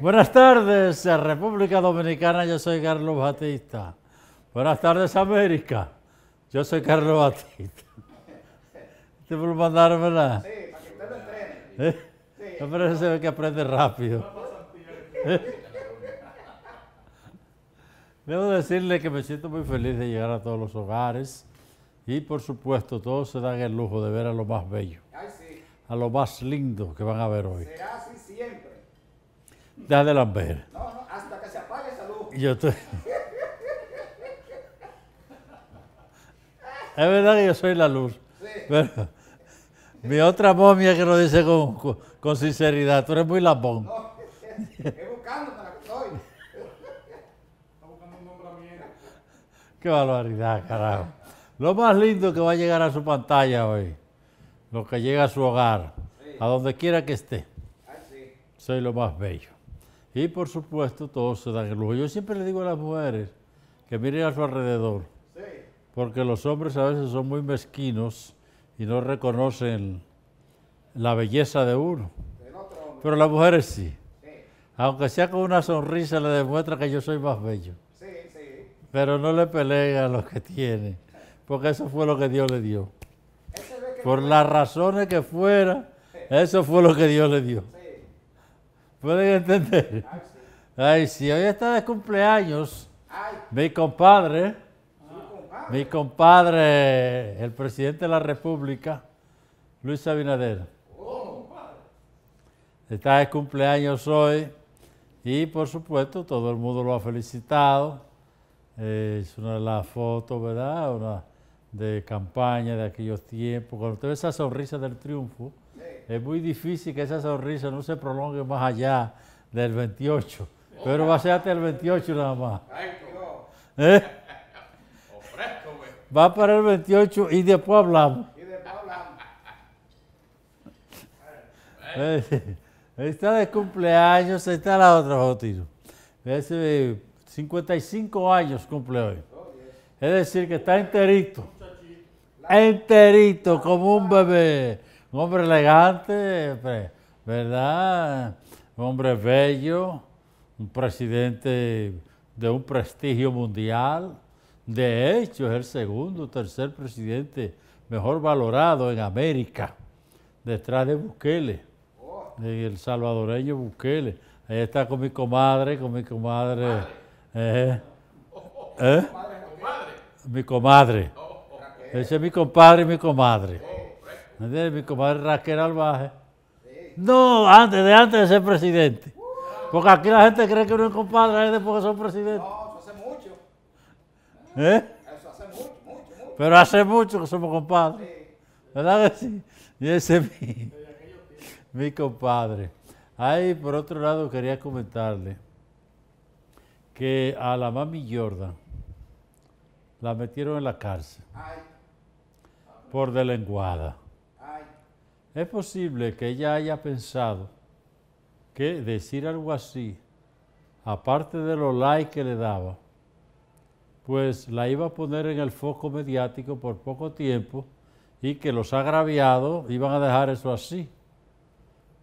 Buenas tardes, eh, República Dominicana. Yo soy Carlos Batista. Buenas tardes, América. Yo soy Carlos Batista. ¿Te mandar, Sí, para que usted se ve ¿Eh? que aprende rápido. Debo decirle que me siento muy feliz de llegar a todos los hogares y por supuesto todos se dan el lujo de ver a lo más bello, a lo más lindo que van a ver hoy de las No, no, hasta que se apague esa luz. Yo estoy... es verdad que yo soy la luz. Sí. Pero mi otra momia que lo dice con, con, sinceridad, tú eres muy lambón. No, estoy buscando para que estoy. Está buscando un mí. ¿eh? Qué barbaridad, carajo. Lo más lindo que va a llegar a su pantalla hoy, lo que llega a su hogar, a donde quiera que esté. Soy lo más bello. Y por supuesto, todos se dan el lujo. Yo siempre le digo a las mujeres que miren a su alrededor, porque los hombres a veces son muy mezquinos y no reconocen la belleza de uno. Pero las mujeres sí. Aunque sea con una sonrisa, le demuestra que yo soy más bello. Pero no le peleen a los que tienen. porque eso fue lo que Dios le dio. Por las razones que fuera, eso fue lo que Dios le dio. ¿Pueden entender? Ay, si hoy está de cumpleaños, mi compadre, mi compadre, el presidente de la República, Luis Abinader. Está de cumpleaños hoy y por supuesto todo el mundo lo ha felicitado. Eh, es una de las fotos, ¿verdad? Una de campaña de aquellos tiempos. Cuando usted ve esa sonrisa del triunfo, es muy difícil que esa sonrisa no se prolongue más allá del 28. Pero va a ser hasta el 28 nada más. ¿Eh? Pues. Va para el 28 y después hablamos. hablamos. Eh, está de cumpleaños, está la otra Jotino. 55 años cumple hoy. Oh, es decir, que está enterito. Enterito, como un bebé. Un hombre elegante, ¿verdad? Un hombre bello, un presidente de un prestigio mundial. De hecho, es el segundo tercer presidente mejor valorado en América, detrás de Bukele, oh. el salvadoreño Bukele. Ahí está con mi comadre, con mi comadre. Eh, oh, oh, eh, mi comadre. Ese es mi compadre y mi comadre. ¿Me entiendes? Mi compadre Raquel Albaje. No, antes de antes de ser presidente. Porque aquí la gente cree que uno es compadre es después de son presidente. No, eso hace mucho. ¿Eh? Eso hace mucho, mucho, mucho. Pero hace mucho que somos compadres. ¿Verdad que sí? mi, compadre. Ahí, por otro lado, quería comentarle que a la mami Jordan la metieron en la cárcel por delenguada. Es posible que ella haya pensado que decir algo así, aparte de los likes que le daba, pues la iba a poner en el foco mediático por poco tiempo y que los agraviados iban a dejar eso así.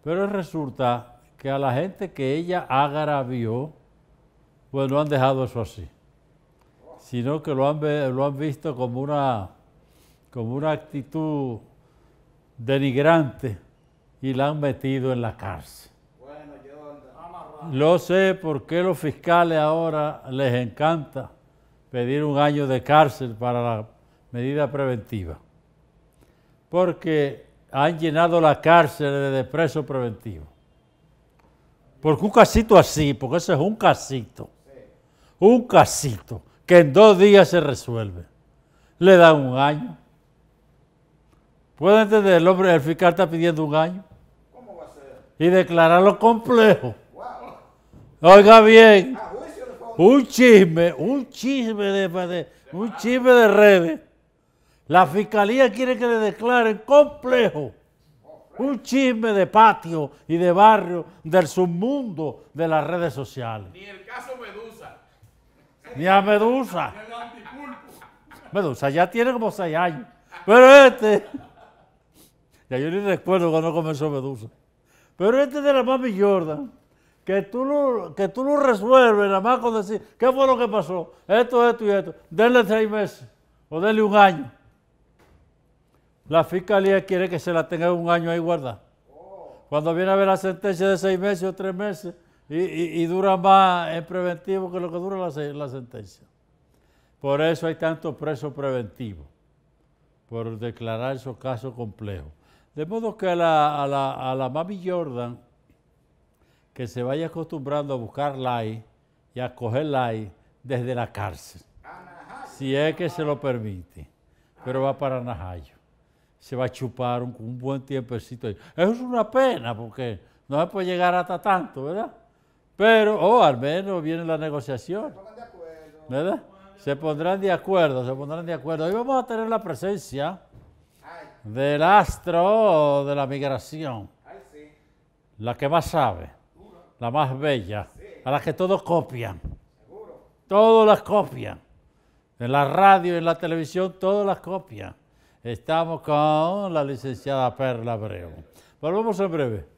Pero resulta que a la gente que ella agravió, pues no han dejado eso así, sino que lo han, lo han visto como una, como una actitud denigrante y la han metido en la cárcel. Lo sé porque los fiscales ahora les encanta pedir un año de cárcel para la medida preventiva, porque han llenado la cárcel de preso preventivo. Porque un casito así, porque eso es un casito, un casito que en dos días se resuelve, le dan un año. ¿Puede entender el hombre el fiscal está pidiendo un año? ¿Cómo va a ser? Y declararlo complejo. Oiga bien. un chisme, un chisme de, un chisme de redes. La fiscalía quiere que le declaren complejo. Un chisme de patio y de barrio del submundo de las redes sociales. Ni el caso Medusa. Ni a Medusa. Medusa ya tiene como seis años. Pero este ya yo ni recuerdo cuando comenzó Medusa. Pero este de la Mami Jordan, que tú lo, que tú resuelves nada más con decir, ¿qué fue lo que pasó? Esto, esto y esto. Denle seis meses o denle un año. La fiscalía quiere que se la tenga un año ahí guardada. Cuando viene a ver la sentencia de seis meses o tres meses y, dura más en preventivo que lo que dura la, la sentencia. Por eso hay tantos presos preventivos, por declarar esos casos complejos. De modo que a la, a mami Jordan, que se vaya acostumbrando a buscar like y a coger like desde la cárcel, si es que se lo permite, pero va para Najayo. Se va a chupar un, buen tiempecito Eso Es una pena porque no se puede llegar hasta tanto, ¿verdad? Pero, o oh, al menos viene la negociación. Se Se pondrán de acuerdo, se pondrán de acuerdo. Hoy vamos a tener la presencia del astro de la migración. La que más sabe, la más bella, a la que todos copian. Todos las copian. En la radio y en la televisión, todos las copian. Estamos con la licenciada Perla Abreu. Volvemos en breve.